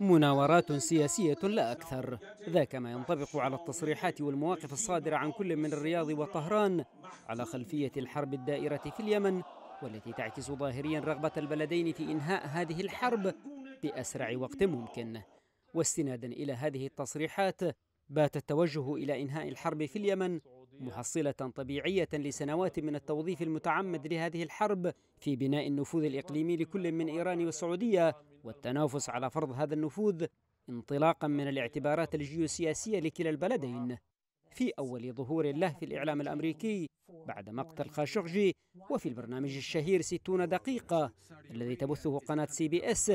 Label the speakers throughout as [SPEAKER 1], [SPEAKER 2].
[SPEAKER 1] مناورات سياسية لا أكثر ذاك ما ينطبق على التصريحات والمواقف الصادرة عن كل من الرياض وطهران على خلفية الحرب الدائرة في اليمن والتي تعكس ظاهريا رغبة البلدين في إنهاء هذه الحرب بأسرع وقت ممكن واستنادا إلى هذه التصريحات بات التوجه إلى إنهاء الحرب في اليمن محصلة طبيعية لسنوات من التوظيف المتعمد لهذه الحرب في بناء النفوذ الإقليمي لكل من إيران والسعودية والتنافس على فرض هذا النفوذ انطلاقا من الاعتبارات الجيوسياسية لكلا البلدين في أول ظهور له في الإعلام الأمريكي بعد مقتل خاشقجي وفي البرنامج الشهير 60 دقيقة الذي تبثه قناة سي بي اس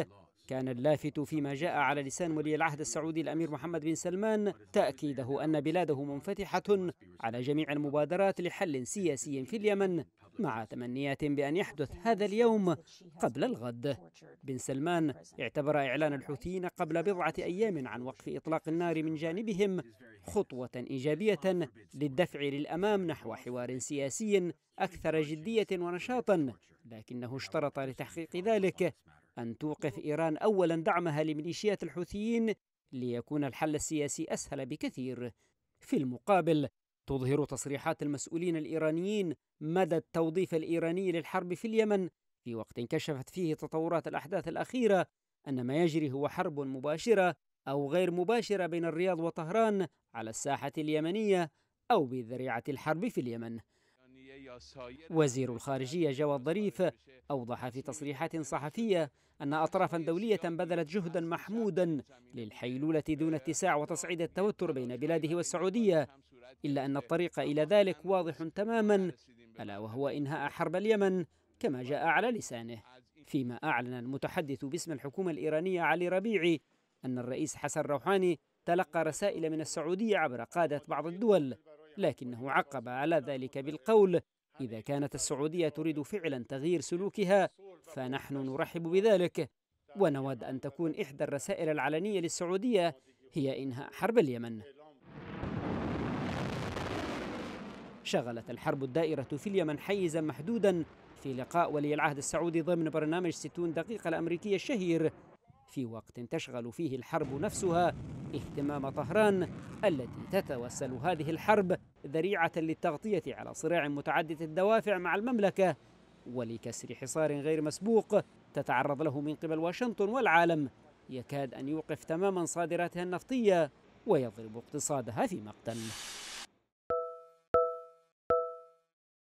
[SPEAKER 1] كان اللافت فيما جاء على لسان ولي العهد السعودي الأمير محمد بن سلمان تأكيده أن بلاده منفتحة على جميع المبادرات لحل سياسي في اليمن مع تمنيات بأن يحدث هذا اليوم قبل الغد بن سلمان اعتبر إعلان الحوثيين قبل بضعة أيام عن وقف إطلاق النار من جانبهم خطوة إيجابية للدفع للأمام نحو حوار سياسي أكثر جدية ونشاطا لكنه اشترط لتحقيق ذلك أن توقف إيران أولا دعمها لميليشيات الحوثيين ليكون الحل السياسي أسهل بكثير في المقابل تظهر تصريحات المسؤولين الإيرانيين مدى التوظيف الإيراني للحرب في اليمن في وقت كشفت فيه تطورات الأحداث الأخيرة أن ما يجري هو حرب مباشرة أو غير مباشرة بين الرياض وطهران على الساحة اليمنية أو بذريعة الحرب في اليمن وزير الخارجية جواد ظريف أوضح في تصريحات صحفية أن أطرافا دولية بذلت جهدا محمودا للحيلولة دون اتساع وتصعيد التوتر بين بلاده والسعودية إلا أن الطريق إلى ذلك واضح تماما ألا وهو إنهاء حرب اليمن كما جاء على لسانه فيما أعلن المتحدث باسم الحكومة الإيرانية علي ربيعي أن الرئيس حسن روحاني تلقى رسائل من السعودية عبر قادة بعض الدول لكنه عقب على ذلك بالقول إذا كانت السعودية تريد فعلا تغيير سلوكها فنحن نرحب بذلك ونود أن تكون إحدى الرسائل العلنية للسعودية هي إنهاء حرب اليمن شغلت الحرب الدائرة في اليمن حيزا محدودا في لقاء ولي العهد السعودي ضمن برنامج 60 دقيقة الأمريكية الشهير في وقت تشغل فيه الحرب نفسها اهتمام طهران التي تتوسل هذه الحرب ذريعه للتغطيه على صراع متعدد الدوافع مع المملكه ولكسر حصار غير مسبوق تتعرض له من قبل واشنطن والعالم يكاد ان يوقف تماما صادراتها النفطيه ويضرب اقتصادها في مقتل